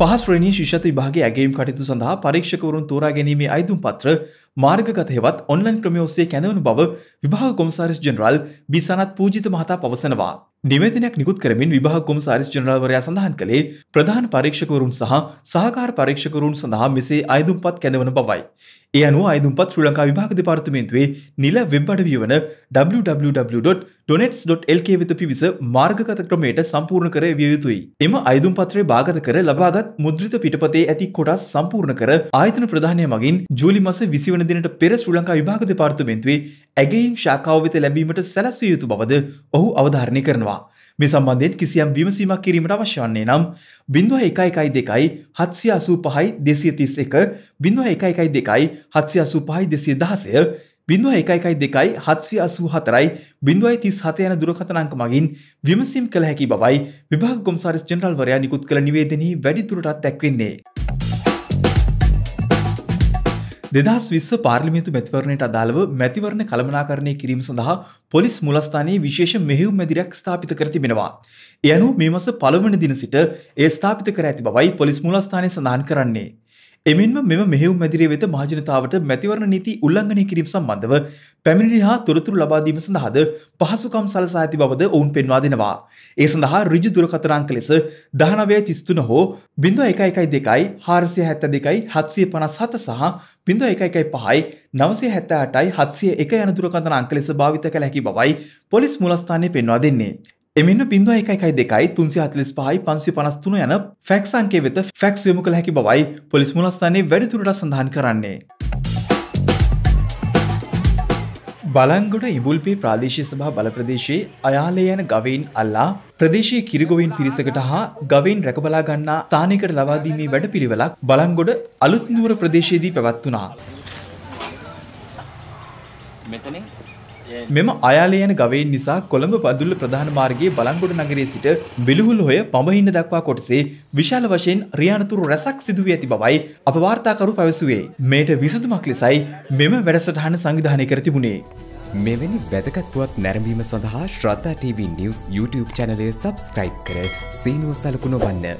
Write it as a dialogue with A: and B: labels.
A: පහස්ශ්‍රණී ශිෂත විභාගේ ඇගේම් කටයුතු සඳහා පරීක්ෂකවරුන් තෝරා ගැනීමේ අයිතුම් පත්‍ර මාර්ගතයවත් ඔන්ලන් ක්‍රමය ඔස්සේ කැනවන බව විභාග කොමසාරිස් ජනරල් බිසනත් පූජිත මහතා පවසනවා. නිවේදනයක් නිකුත් කරමින් විභාග කොමසාරිස් ජනරල්වරයා සඳහන් කළේ ප්‍රධාන පරීක්ෂකවරුන් සහ සහකාර පරීක්ෂකවරුන් සඳහා මෙසේ අයදුම්පත් කැනවන බවයි. එයනු අයදුම්පත් ශ්‍ර ලංකා විභාග දෙපාර්තමේන්තුවේ නිල වෙබ් අඩවිය වන www.donets.lk වෙත පිවිස මාර්ගගත ක්‍රමයට සම්පූර්ණ කර විය යුතුයි. එම අයදුම් පත්‍රය භාගත කර ලබාගත් මුද්‍රිත පිටපතේ ඇති කොටස් සම්පූර්ණ කර ආයතන ප්‍රධානය මගින් ජූලි මස විසිවන දිනට පෙර ශ්‍ර ලංකා විභාග දෙපාර්තමේන්තුවේ ඇගේම් ශාකාව වෙත ලැබීමට සැලස්විය යුතු බවද ඔහු අවධාරණය කරනවා. මේ සම්බන්ධයෙන් කිසියම් විමසීමක් කිරීමට අවශ්‍ය වන්නේ නම් බිඳුව එකයි එකයි දෙකයි හත්සිය අසූ පහයි දෙසිය තිස් එක බිඳුව එකයි එකයි දෙකයි හත්සිය අසූ පහයි දෙසිය දහසය බිඳුව එකයි එකයි දෙකයි හත්සිය අසූ හතරයි බිඳුවයි තිස් හත යන දුරකථනාංක මගින් විමසීම් කළ හැකි බවයි විභාග කොමසාරිස් ජෙනරල්වරයා නිකුත් කළ නිවේදනයේ වැඩිදුරටත් දැක්වෙන්නේ. දෙදස් විස්ස පාර්ලිමිතු මැතිවරණයට අදාළව මැතිවරණ කළමනාකරණය කිරීම සඳහා පොලිස් මුලස්ථානයේ විශේෂ මෙහෙවු මැදිරයක් ස්ථාපිත කර තිබෙනවා. එයනු මේ මස පළවන දින සිට ඒ ස්ථාපිත කර ඇති බවයි පොලිස් මුලස්ථානය සඳහන් කරන්නේ. එමෙන්ම මෙම මෙහෙවුම් මැදිරිය වෙත මහජනතාවට මැතිවරණ නීති උල්ලංඝනය කිරීම සම්බන්ධව පැමිණිලි හා තොරතුරු ලබා දීම සඳහාද පහසුකම් සලසා ඇති බවද ඔවුන් පෙන්වා දෙනවා. ඒ සඳහා ඍජු දුරකථනාංක ලෙස 1933 හෝ 0112 472 757 සහ 0115 978 701 යන දුරකථන අංක ලෙස භාවිත කළ හැකි බවයි පොලිස් මූලස්ථානය පෙන්වා දෙන්නේ. එමෙන්න බිඳුව එකයි දෙකයි තුන්සි හතලිස් පහයි පන්සි පනස්තුන යන ෆැක් සංකේ වෙත ෆැක්ස් යොමු කළ හැකි බවයි පොලිස් මුලස්ථානයේ වැඩිතුරට සඳහන් කරන්නේ. බලංගොඩ ඉබුල්පේ ප්‍රාදේශය සභා බලප්‍රදේශයේ අයාලේ යන ගවයින් අල්ලා ප්‍රදේශයේ කිරිගොවින් පිරිසකට හා ගවයින් රැකබලා ගන්නා තානකට ලබාදීමේ වැඩ පිළිවෙලක් බලංගොඩ අලුත්නුවර ප්‍රදේශයේදී පැවැත්වනා. මෙතනින් මෙම අයාලයන ගවයින් නිසා කොළඹ පදුල්ල ප්‍රධාන මාර්ගයේ බලංගොඩ නගරේ සිට බිලිහුල් හොය පමහින්න දක්වා කොටසේ විශාල වශයෙන් රියානතුරු රැසක් සිදුවී ඇති බවයි අප වාර්තාකරු පැවසුවේ. මේට විසඳුමක් ලෙසයි මෙම වැඩසටහන සංවිධානය කර තිබුණේ. මෙවැනි වැදගත්තුවත් නැරඹීම සඳහා ශ්‍රද්ධා TV නිවස් YouTube චැනලය සබස්ක්‍රයිබ් කර සීනුව සලකුණ වන්න.